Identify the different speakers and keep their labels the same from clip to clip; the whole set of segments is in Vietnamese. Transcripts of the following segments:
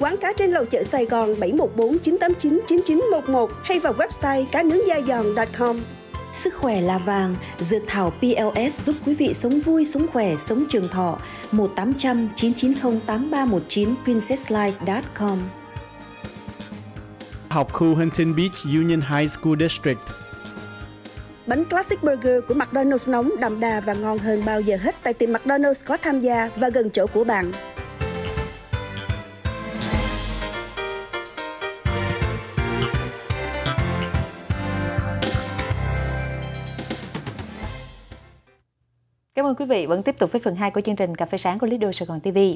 Speaker 1: Quán cá trên lầu chợ Sài Gòn 714 989 9911 hay vào website cá nướng da giòn.com. Sức khỏe là vàng, dược thảo PLS giúp quý vị sống vui, sống khỏe, sống trường thọ. 1800 990 8319 princesslife.com
Speaker 2: Học khu Huntington Beach Union High School District
Speaker 1: Bánh Classic Burger của McDonald's nóng, đậm đà và ngon hơn bao giờ hết tại tiệm McDonald's có tham gia và gần chỗ của bạn. ơn quý vị vẫn tiếp tục với phần 2 của chương trình Cà phê sáng của Lido Sài Gòn TV. À,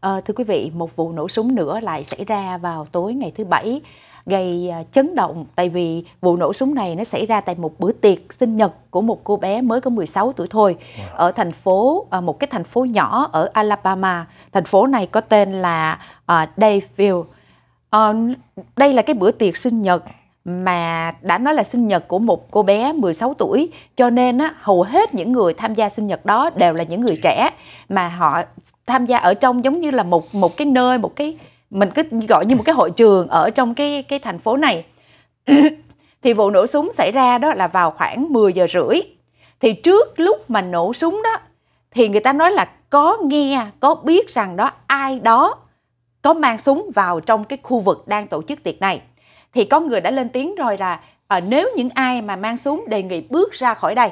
Speaker 1: ờ, thưa quý vị, một vụ nổ súng nữa lại xảy ra vào tối ngày thứ Bảy gây ờ, chấn động tại vì vụ nổ súng này nó xảy ra tại một bữa tiệc sinh nhật của một cô bé mới có 16 tuổi thôi ở thành phố ờ, một cái thành phố nhỏ ở Alabama. Thành phố này có tên là uh, Daveville. Uh, đây là cái bữa tiệc sinh nhật mà đã nói là sinh nhật của một cô bé 16 tuổi cho nên á, hầu hết những người tham gia sinh nhật đó đều là những người trẻ mà họ tham gia ở trong giống như là một một cái nơi một cái mình cứ gọi như một cái hội trường ở trong cái cái thành phố này thì vụ nổ súng xảy ra đó là vào khoảng 10 giờ rưỡi thì trước lúc mà nổ súng đó thì người ta nói là có nghe có biết rằng đó ai đó có mang súng vào trong cái khu vực đang tổ chức tiệc này thì có người đã lên tiếng rồi là à, nếu những ai mà mang súng đề nghị bước ra khỏi đây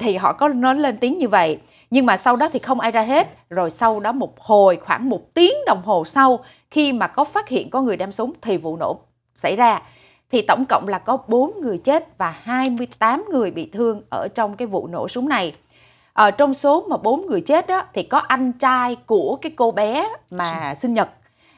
Speaker 1: thì họ có nói lên tiếng như vậy nhưng mà sau đó thì không ai ra hết rồi sau đó một hồi khoảng một tiếng đồng hồ sau khi mà có phát hiện có người đem súng thì vụ nổ xảy ra thì tổng cộng là có 4 người chết và 28 người bị thương ở trong cái vụ nổ súng này. Ở ờ, trong số mà 4 người chết đó thì có anh trai của cái cô bé mà sinh nhật.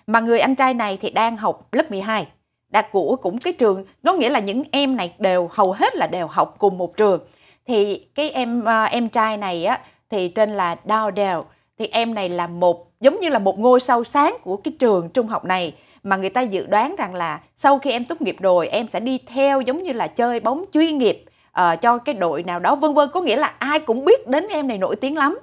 Speaker 1: Mà người anh trai này thì đang học lớp 12 đã của cũng cái trường nó nghĩa là những em này đều hầu hết là đều học cùng một trường thì cái em ờ, em trai này á thì tên là Đao Đèo thì em này là một giống như là một ngôi sao sáng của cái trường trung học này mà người ta dự đoán rằng là sau khi em tốt nghiệp rồi em sẽ đi theo giống như là chơi bóng chuyên nghiệp uh, cho cái đội nào đó vân vân có nghĩa là ai cũng biết đến em này nổi tiếng lắm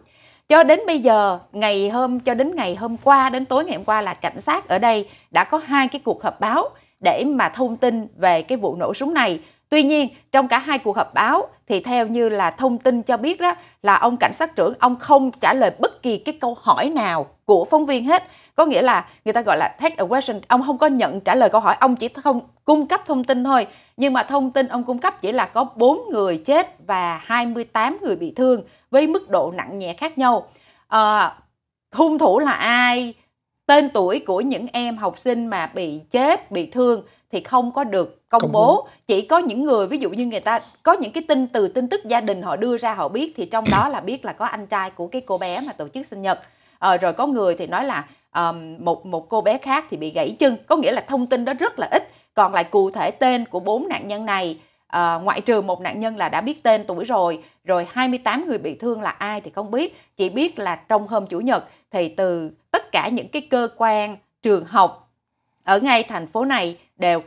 Speaker 1: cho đến bây giờ ngày hôm cho đến ngày hôm qua đến tối ngày hôm qua là cảnh sát ở đây đã có hai cái cuộc họp báo để mà thông tin về cái vụ nổ súng này. Tuy nhiên, trong cả hai cuộc họp báo thì theo như là thông tin cho biết đó là ông cảnh sát trưởng ông không trả lời bất kỳ cái câu hỏi nào của phóng viên hết. Có nghĩa là người ta gọi là take a question, ông không có nhận trả lời câu hỏi, ông chỉ không cung cấp thông tin thôi. Nhưng mà thông tin ông cung cấp chỉ là có 4 người chết và 28 người bị thương với mức độ nặng nhẹ khác nhau. À, hung thủ là ai? tên tuổi của những em học sinh mà bị chết bị thương thì không có được công, công bố. bố chỉ có những người ví dụ như người ta có những cái tin từ tin tức gia đình họ đưa ra họ biết thì trong đó là biết là có anh trai của cái cô bé mà tổ chức sinh nhật à, rồi có người thì nói là um, một một cô bé khác thì bị gãy chân có nghĩa là thông tin đó rất là ít còn lại cụ thể tên của bốn nạn nhân này à, ngoại trừ một nạn nhân là đã biết tên tuổi rồi rồi 28 người bị thương là ai thì không biết chỉ biết là trong hôm chủ nhật thì từ tất cả những cái cơ quan, trường học ở ngay thành phố này đều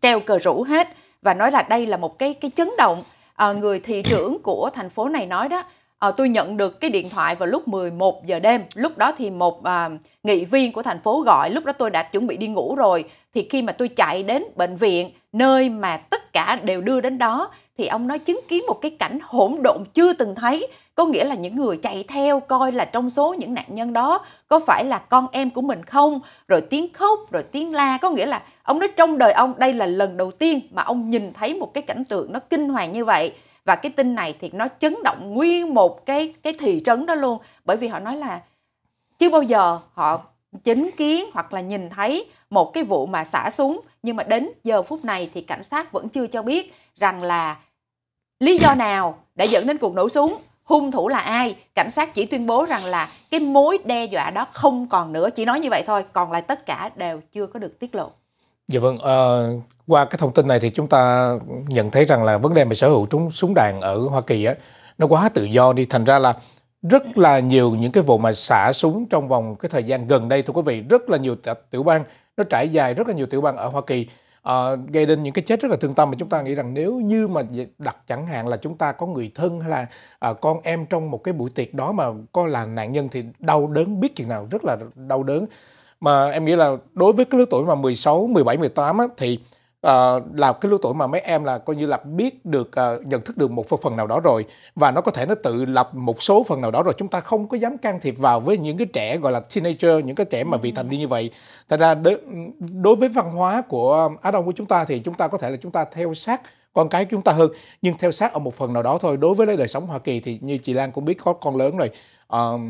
Speaker 1: treo cờ rủ hết và nói là đây là một cái cái chấn động. À, người thị trưởng của thành phố này nói đó, à, tôi nhận được cái điện thoại vào lúc 11 giờ đêm. Lúc đó thì một à, nghị viên của thành phố gọi, lúc đó tôi đã chuẩn bị đi ngủ rồi. Thì khi mà tôi chạy đến bệnh viện, nơi mà tất cả đều đưa đến đó, thì ông nói chứng kiến một cái cảnh hỗn độn chưa từng thấy có nghĩa là những người chạy theo coi là trong số những nạn nhân đó có phải là con em của mình không rồi tiếng khóc rồi tiếng la có nghĩa là ông nói trong đời ông đây là lần đầu tiên mà ông nhìn thấy một cái cảnh tượng nó kinh hoàng như vậy và cái tin này thì nó chấn động nguyên một cái cái thị trấn đó luôn bởi vì họ nói là chưa bao giờ họ chứng kiến hoặc là nhìn thấy một cái vụ mà xả súng nhưng mà đến giờ phút này thì cảnh sát vẫn chưa cho biết rằng là lý do nào đã dẫn đến cuộc nổ súng hung thủ là ai cảnh sát chỉ tuyên bố rằng là cái mối đe dọa đó không còn nữa chỉ nói như vậy thôi còn lại tất cả đều chưa có được tiết lộ
Speaker 2: dạ vâng à, qua cái thông tin này thì chúng ta nhận thấy rằng là vấn đề về sở hữu súng súng đạn ở Hoa Kỳ á nó quá tự do đi thành ra là rất là nhiều những cái vụ mà xả súng trong vòng cái thời gian gần đây thưa quý vị rất là nhiều tiểu bang nó trải dài rất là nhiều tiểu bang ở Hoa Kỳ Ờ, gây nên những cái chết rất là thương tâm mà chúng ta nghĩ rằng nếu như mà đặt chẳng hạn là chúng ta có người thân hay là uh, con em trong một cái buổi tiệc đó mà có là nạn nhân thì đau đớn biết chừng nào rất là đau đớn mà em nghĩ là đối với cái lứa tuổi mà 16, 17, 18 á, thì uh, là cái lứa tuổi mà mấy em là coi như là biết được uh, nhận thức được một phần nào đó rồi và nó có thể nó tự lập một số phần nào đó rồi chúng ta không có dám can thiệp vào với những cái trẻ gọi là teenager những cái trẻ mà vị thành niên như vậy thật ra đối, với văn hóa của á đông của chúng ta thì chúng ta có thể là chúng ta theo sát con cái chúng ta hơn nhưng theo sát ở một phần nào đó thôi đối với đời sống hoa kỳ thì như chị lan cũng biết có con lớn rồi uh,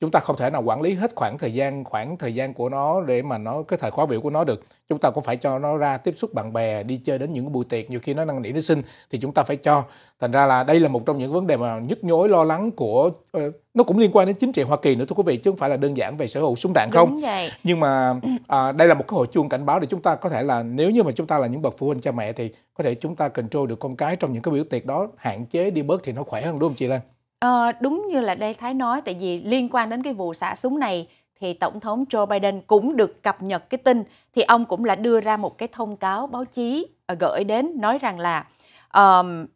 Speaker 2: chúng ta không thể nào quản lý hết khoảng thời gian khoảng thời gian của nó để mà nó cái thời khóa biểu của nó được chúng ta cũng phải cho nó ra tiếp xúc bạn bè đi chơi đến những buổi tiệc nhiều khi nó năng nỉ nó xin thì chúng ta phải cho thành ra là đây là một trong những vấn đề mà nhức nhối lo lắng của ờ, nó cũng liên quan đến chính trị Hoa Kỳ nữa thưa quý vị chứ không phải là đơn giản về sở hữu súng đạn Đúng không vậy. nhưng mà à, đây là một cái hồi chuông cảnh báo để chúng ta có thể là nếu như mà chúng ta là những bậc phụ huynh cha mẹ thì có thể chúng ta control được con cái trong những cái biểu tiệc đó hạn chế đi bớt thì nó khỏe hơn đúng không chị Lan
Speaker 1: Ờ, đúng như là đây Thái nói, tại vì liên quan đến cái vụ xả súng này thì Tổng thống Joe Biden cũng được cập nhật cái tin thì ông cũng là đưa ra một cái thông cáo báo chí ờ, gửi đến nói rằng là um,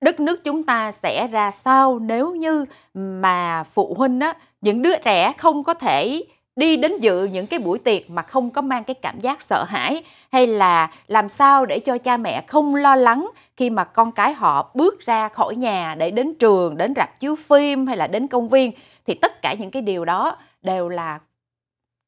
Speaker 1: đất nước chúng ta sẽ ra sao nếu như mà phụ huynh á những đứa trẻ không có thể đi đến dự những cái buổi tiệc mà không có mang cái cảm giác sợ hãi hay là làm sao để cho cha mẹ không lo lắng khi mà con cái họ bước ra khỏi nhà để đến trường, đến rạp chiếu phim hay là đến công viên thì tất cả những cái điều đó đều là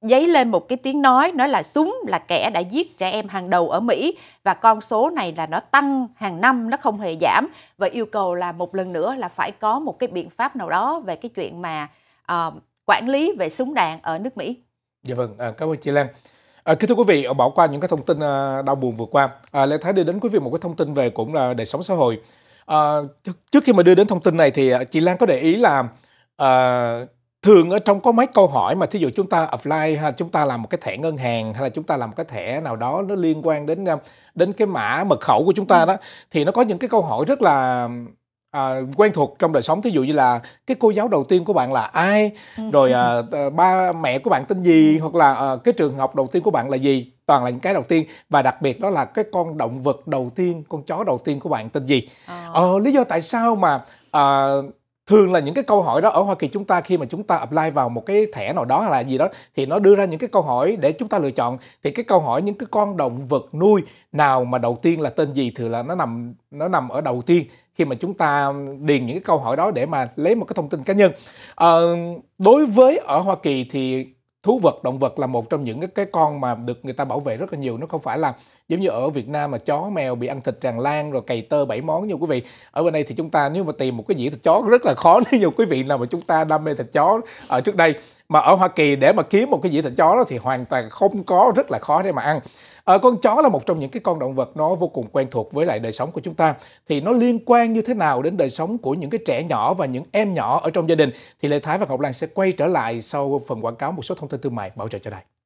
Speaker 1: dấy lên một cái tiếng nói nói là súng là kẻ đã giết trẻ em hàng đầu ở Mỹ và con số này là nó tăng hàng năm nó không hề giảm và yêu cầu là một lần nữa là phải có một cái biện pháp nào đó về cái chuyện mà uh, quản lý về súng đạn ở nước Mỹ.
Speaker 2: Dạ vâng, à, cảm ơn chị Lan. À, kính thưa quý vị, à, bỏ qua những cái thông tin à, đau buồn vừa qua, à, Lê Thái đưa đến quý vị một cái thông tin về cũng là đời sống xã hội. À, trước khi mà đưa đến thông tin này thì à, chị Lan có để ý là à, thường ở trong có mấy câu hỏi mà thí dụ chúng ta apply hay chúng ta làm một cái thẻ ngân hàng hay là chúng ta làm một cái thẻ nào đó nó liên quan đến à, đến cái mã mật khẩu của chúng ta đó thì nó có những cái câu hỏi rất là à, quen thuộc trong đời sống thí dụ như là cái cô giáo đầu tiên của bạn là ai ừ. rồi à, ờ, ba mẹ của bạn tên gì hoặc là à, cái trường học đầu tiên của bạn là gì toàn là những cái đầu tiên và đặc biệt đó là cái con động vật đầu tiên con chó đầu tiên của bạn tên gì à. ờ, lý do tại sao mà à, thường là những cái câu hỏi đó ở Hoa Kỳ chúng ta khi mà chúng ta apply vào một cái thẻ nào đó hay là gì đó thì nó đưa ra những cái câu hỏi để chúng ta lựa chọn thì cái câu hỏi những cái con động vật nuôi nào mà đầu tiên là tên gì thường là nó nằm nó nằm ở đầu tiên khi mà chúng ta điền những cái câu hỏi đó để mà lấy một cái thông tin cá nhân à, đối với ở Hoa Kỳ thì thú vật động vật là một trong những cái con mà được người ta bảo vệ rất là nhiều nó không phải là giống như ở Việt Nam mà chó mèo bị ăn thịt tràn lan rồi cày tơ bảy món như quý vị ở bên đây thì chúng ta nếu mà tìm một cái dĩa thịt chó rất là khó nếu như quý vị nào mà chúng ta đam mê thịt chó ở trước đây mà ở Hoa Kỳ để mà kiếm một cái dĩa thịt chó đó thì hoàn toàn không có rất là khó để mà ăn à, con chó là một trong những cái con động vật nó vô cùng quen thuộc với lại đời sống của chúng ta thì nó liên quan như thế nào đến đời sống của những cái trẻ nhỏ và những em nhỏ ở trong gia đình thì Lê Thái và Ngọc Lan sẽ quay trở lại sau phần quảng cáo một số thông tin thương mại bảo trợ cho đài